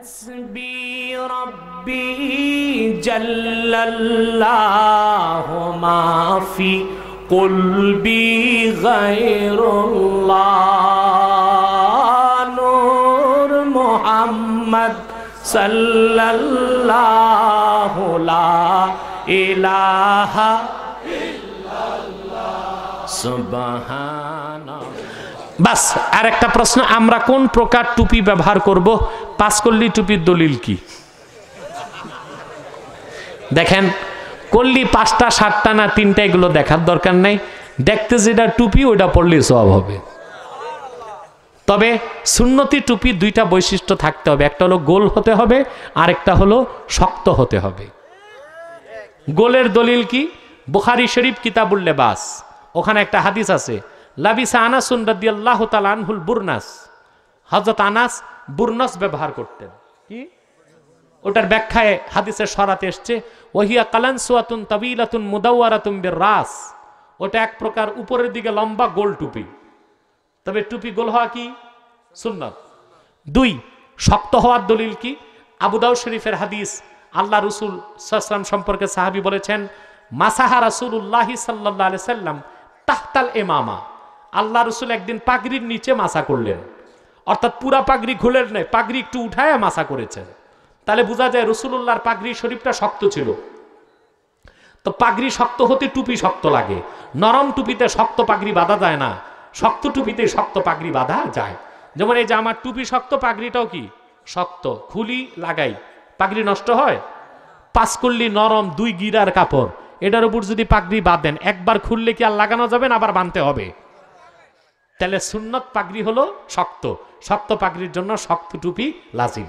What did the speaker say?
حسبي ربي جل الله ما في قلبي غير الله نور محمد صلى الله لا إله إلا الله سبحان الله বাস আর একটা প্রশ্ন আমরা কোন প্রকার টুপি ব্যবহার করব পাঁচকল্লি টুপির দলিল কি দেখেন কল্লি পাঁচটা সাতটা না তিনটা এগুলো দেখার দরকার নাই দেখতে যেটা টুপি ওইটা পড়লে সব হবে তবে সুন্নতি টুপি দুইটা বৈশিষ্ট্য থাকতে হবে একটা হলো গোল হতে হবে আর একটা হলো শক্ত হতে হবে গোলের দলিল কি বুখারি শরীফ কিতাবুল বাস ওখানে একটা হাদিস আছে লাবিসা আনাসুন রাদি আল্লাহ আনহুল বুরনাস হজরত আনাস বুরনাস ব্যবহার করতেন কি ওটার ব্যাখ্যায় হাদিসে সরাতে এসছে ওহিয়া কালানসুয়াতুন তাবিলাতুন মুদাওয়ারাতুন বের রাস ওটা এক প্রকার উপরের দিকে লম্বা গোল টুপি তবে টুপি গোল হওয়া কি সুন্নত দুই শক্ত হওয়ার দলিল কি আবুদাউ শরীফের হাদিস আল্লাহ রসুল সাল্লাম সম্পর্কে সাহাবি বলেছেন মাসাহা রাসুল উল্লাহি সাল্লাহ সাল্লাম তাহতাল এমামা আল্লাহ রসুল একদিন পাগড়ির নিচে মাসা করলেন অর্থাৎ পুরা পাগড়ি খুলেন নেই পাগড়ি একটু উঠায় মাসা করেছেন তাহলে বোঝা যায় রসুল্লাহর পাগড়ি শরীফটা শক্ত ছিল তো পাগড়ি শক্ত হতে টুপি শক্ত লাগে নরম টুপিতে শক্ত পাগড়ি বাঁধা যায় না শক্ত টুপিতে শক্ত পাগড়ি বাঁধা যায় যেমন এই যে আমার টুপি শক্ত পাগড়িটাও কি শক্ত খুলি লাগাই পাগড়ি নষ্ট হয় পাঁচকল্লি নরম দুই গিরার কাপড় এটার উপর যদি পাগড়ি বাঁধেন একবার খুললে কি আর লাগানো যাবে না আবার বাঁধতে হবে তাহলে সুন্নত পাগড়ি হলো শক্ত শক্ত পাগড়ির জন্য শক্ত টুপি লাজিম